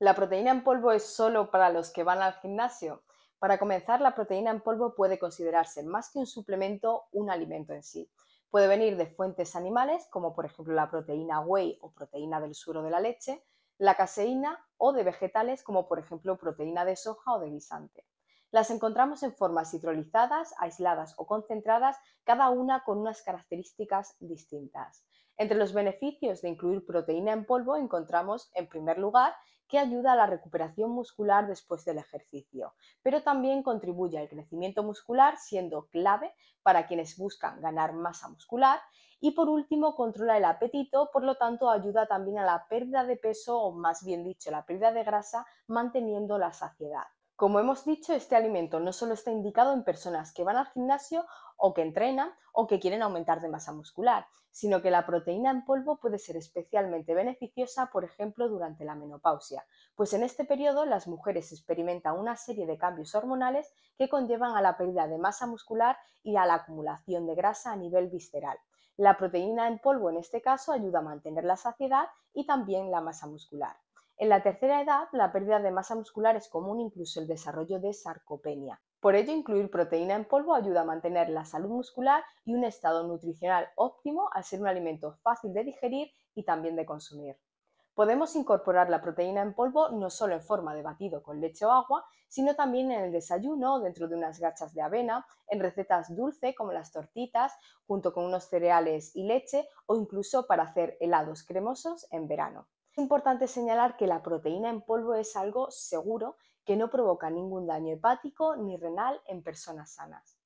La proteína en polvo es solo para los que van al gimnasio. Para comenzar, la proteína en polvo puede considerarse más que un suplemento, un alimento en sí. Puede venir de fuentes animales, como por ejemplo la proteína whey o proteína del suero de la leche, la caseína o de vegetales, como por ejemplo proteína de soja o de guisante. Las encontramos en formas hidrolizadas, aisladas o concentradas, cada una con unas características distintas. Entre los beneficios de incluir proteína en polvo encontramos, en primer lugar, que ayuda a la recuperación muscular después del ejercicio, pero también contribuye al crecimiento muscular siendo clave para quienes buscan ganar masa muscular y por último controla el apetito, por lo tanto ayuda también a la pérdida de peso o más bien dicho la pérdida de grasa manteniendo la saciedad. Como hemos dicho, este alimento no solo está indicado en personas que van al gimnasio o que entrenan o que quieren aumentar de masa muscular, sino que la proteína en polvo puede ser especialmente beneficiosa, por ejemplo, durante la menopausia, pues en este periodo las mujeres experimentan una serie de cambios hormonales que conllevan a la pérdida de masa muscular y a la acumulación de grasa a nivel visceral. La proteína en polvo en este caso ayuda a mantener la saciedad y también la masa muscular. En la tercera edad, la pérdida de masa muscular es común, incluso el desarrollo de sarcopenia. Por ello, incluir proteína en polvo ayuda a mantener la salud muscular y un estado nutricional óptimo al ser un alimento fácil de digerir y también de consumir. Podemos incorporar la proteína en polvo no solo en forma de batido con leche o agua, sino también en el desayuno dentro de unas gachas de avena, en recetas dulce como las tortitas, junto con unos cereales y leche o incluso para hacer helados cremosos en verano. Es importante señalar que la proteína en polvo es algo seguro que no provoca ningún daño hepático ni renal en personas sanas.